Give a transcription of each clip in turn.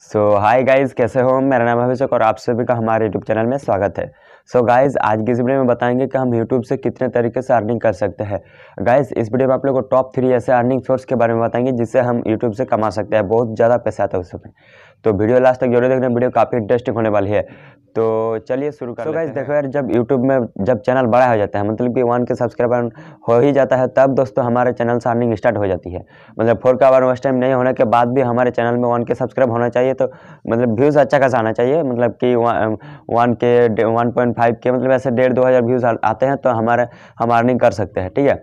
सो hi guys कैसे हो मेरा नाम अभिषेक और आप सभी का हमारे यूट्यूब चैनल में स्वागत है सो so गाइस आज की इस वीडियो में बताएंगे कि हम यूट्यूब से कितने तरीके से अर्निंग कर सकते हैं गाइस इस वीडियो में आप लोग को टॉप थ्री ऐसे अर्निंग सोर्स के बारे में बताएंगे जिससे हम यूट्यूब से कमा सकते हैं बहुत ज़्यादा पैसा आता है उसमें तो वीडियो लास्ट तक जरूर देखना वीडियो काफ़ी इंटरेस्टिंग होने वाली है तो चलिए शुरू करो गाइज़ देखो यार जब यूट्यूब में जब चैनल बड़ा हो जाता है मतलब कि वन के सब्सक्राइबर हो ही जाता है तब दोस्तों हमारे चैनल से अर्निंग स्टार्ट हो जाती है मतलब फोर का वन टाइम नहीं होने के बाद भी हमारे चैनल में वन के सब्सक्राइब होना चाहिए तो मतलब व्यूज़ अच्छा खासा आना चाहिए मतलब कि one um, K one point five K मतलब ऐसे डेढ़ दो हज़ार व्यूज़ आते हैं तो हमारे हम अर्निंग कर सकते हैं ठीक है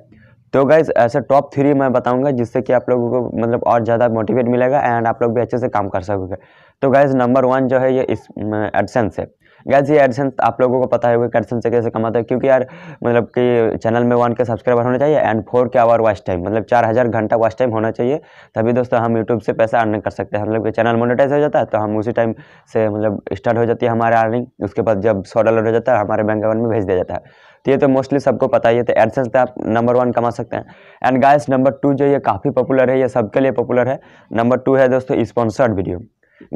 तो गाइज ऐसे टॉप थ्री मैं बताऊंगा जिससे कि आप लोगों को मतलब और ज़्यादा मोटिवेट मिलेगा एंड आप लोग भी अच्छे से काम कर सकोगे तो गाइज नंबर वन जो है ये इस एडसेंस है गैस ये एडसेंस आप लोगों को पता है कि एडसेंस से कैसे कमाते हैं क्योंकि यार मतलब कि चैनल में वन के सब्सक्राइबर होने चाहिए and four K hour watch time मतलब चार हज़ार घंटा वॉच टाइम होना चाहिए तभी दोस्तों हम यूट्यूब से पैसा अर्निंग कर सकते हैं मतलब कि चैनल मोनिटाइज हो जाता है तो हम उसी टाइम से मतलब स्टार्ट हो जाती है हमारा अर्निंग उसके बाद जब सौ डॉलर हो जाता है हमारे बैंक अकाउंट में भेज दिया जाता है तो ये तो मोस्टली सबको पता ही है तो एडसेंस पे आप नंबर वन कमा सकते हैं एंड गाइस नंबर टू जो ये काफ़ी पॉपुलर है ये सबके लिए पॉपुलर है नंबर टू है दोस्तों स्पॉन्सर्ड वीडियो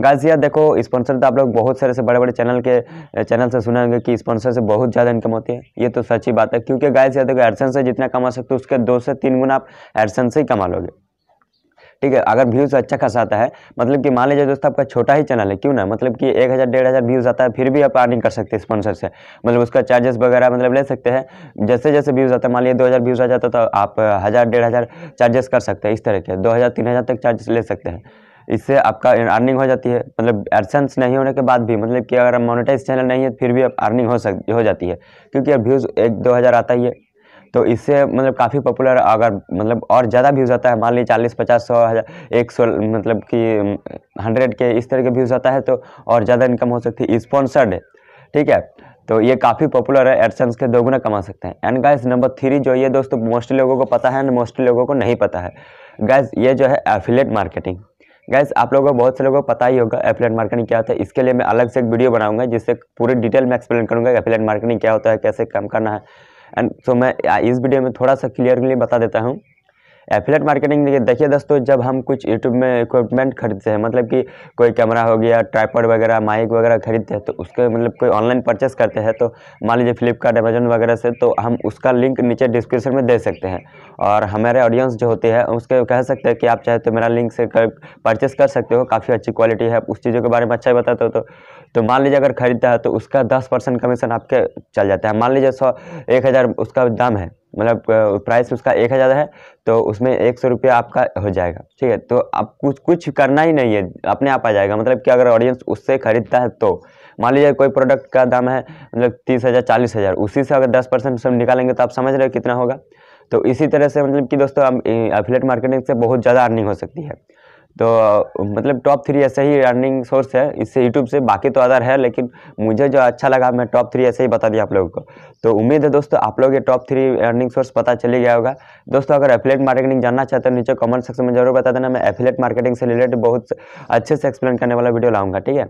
गाइस यार देखो स्पॉन्सर तो आप लोग बहुत सारे से बड़े बड़े चैनल के चैनल से सुना होंगे कि स्पॉन्सर से बहुत ज़्यादा इनकम होती है ये तो सच्ची बात है क्योंकि गाइस यार देखो एडसन से जितना कमा सकते हो उसके दो से तीन गुना आप एडसन से ही कमा लोगे ठीक है अगर व्यूज़ अच्छा खासा आता है मतलब कि मान लीजिए दोस्तों आपका छोटा ही चैनल है क्यों ना मतलब कि एक हज़ार डेढ़ हज़ार व्यूज़ आता है फिर भी आप अर्निंग कर सकते हैं स्पॉन्सर से मतलब उसका चार्जेस वगैरह मतलब ले सकते हैं जैसे जैसे व्यूज़ आता है मान लीजिए दो हज़ार व्यूज़ आ जाता तो आप हज़ार डेढ़ हज़ार चार्जेस कर सकते हैं इस तरह के दो हज़ार तीन हज़ार तक चार्जेस ले सकते हैं इससे आपका अर्निंग हो जाती है मतलब एडसेंस नहीं होने के बाद भी मतलब कि अगर मोनेटाइज चैनल नहीं है फिर भी अर्निंग हो सक हो जाती है क्योंकि अब व्यूज़ एक दो हज़ार आता ही है तो इससे मतलब काफ़ी पॉपुलर अगर मतलब और ज़्यादा व्यूज़ आता है मान लीजिए चालीस पचास सौ हज़ार एक सौ मतलब कि हंड्रेड के इस तरह के व्यूज़ आता है तो और ज़्यादा इनकम हो सकती है स्पॉन्सर्ड ठीक है तो ये काफ़ी पॉपुलर है एडसेंस के दोगुना कमा सकते हैं एंड गाइस नंबर थ्री जो ये दोस्तों मोस्टली लोगों को पता है एंड मोस्टली लोगों को नहीं पता है गाइस ये जो है एफिलेट मार्केटिंग गैस आप लोगों को बहुत से लोगों को पता ही होगा एफिलेट मार्केटिंग क्या होता है इसके लिए मैं अलग से एक वीडियो बनाऊंगा जिससे पूरे डिटेल में एक्सप्लेन करूँगा एफिलेट मार्केटिंग क्या होता है कैसे काम करना है एंड सो so, मैं इस वीडियो में थोड़ा सा क्लियरली बता देता हूँ एफिलेट मार्केटिंग देखिए दोस्तों जब हम कुछ यूट्यूब में इक्विपमेंट खरीदते हैं मतलब कि कोई कैमरा हो गया ट्राईपॉड वगैरह माइक वगैरह खरीदते हैं तो उसके मतलब कोई ऑनलाइन परचेस करते हैं तो मान लीजिए फ्लिपकार्ट अमेजन वगैरह से तो हम उसका लिंक नीचे डिस्क्रिप्शन में दे सकते हैं और हमारे ऑडियंस जो होते हैं उसके कह सकते हैं कि आप चाहे तो मेरा लिंक से परचेस कर सकते हो काफ़ी अच्छी क्वालिटी है उस चीज़ों के बारे में अच्छा ही बताते हो तो तो मान लीजिए अगर खरीदता है तो उसका दस परसेंट कमीशन आपके चल जाता है मान लीजिए सौ एक हज़ार उसका दाम है मतलब प्राइस उसका एक हज़ार है तो उसमें एक सौ रुपया आपका हो जाएगा ठीक है तो आप कुछ कुछ करना ही नहीं है अपने आप आ जाएगा मतलब कि अगर ऑडियंस उससे ख़रीदता है तो मान लीजिए कोई प्रोडक्ट का दाम है मतलब तीस हज़ार चालीस हज़ार उसी से अगर दस परसेंट सब निकालेंगे तो आप समझ रहे हो कितना होगा तो इसी तरह से मतलब कि दोस्तों आप एफिलेट मार्केटिंग से बहुत ज़्यादा अर्निंग हो सकती है तो मतलब टॉप थ्री ऐसे ही अर्निंग सोर्स है इससे यूट्यूब से बाकी तो अदर है लेकिन मुझे जो अच्छा लगा मैं टॉप थ्री ऐसे ही बता दिया आप लोगों को तो उम्मीद है दोस्तों आप लोग ये टॉप थ्री अर्निंग सोर्स पता चली गया होगा दोस्तों अगर एफिलेट मार्केटिंग जानना चाहते हैं नीचे कमेंट सेक्शन में जरूर बता देना मैं एफिलेट मार्केटिंग से रिलेटेड बहुत अच्छे से एक्सप्लेन करने वाला वीडियो लाऊंगा ठीक है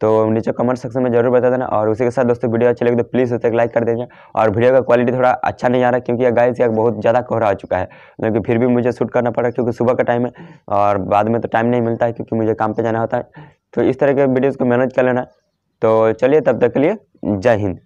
तो नीचे कमेंट सेक्शन में जरूर बता देना और उसी के साथ दोस्तों वीडियो अच्छी लगे तो प्लीज़ उसे लाइक कर देना और वीडियो का क्वालिटी थोड़ा अच्छा नहीं आ रहा क्योंकि गाइस से बहुत ज़्यादा कोहरा आ चुका है लेकिन फिर भी मुझे शूट करना पड़ रहा है क्योंकि सुबह का टाइम है और बाद में तो टाइम नहीं मिलता है क्योंकि मुझे काम पर जाना होता है तो इस तरह के वीडियोज़ को मैनेज कर लेना तो चलिए तब तक के लिए जय हिंद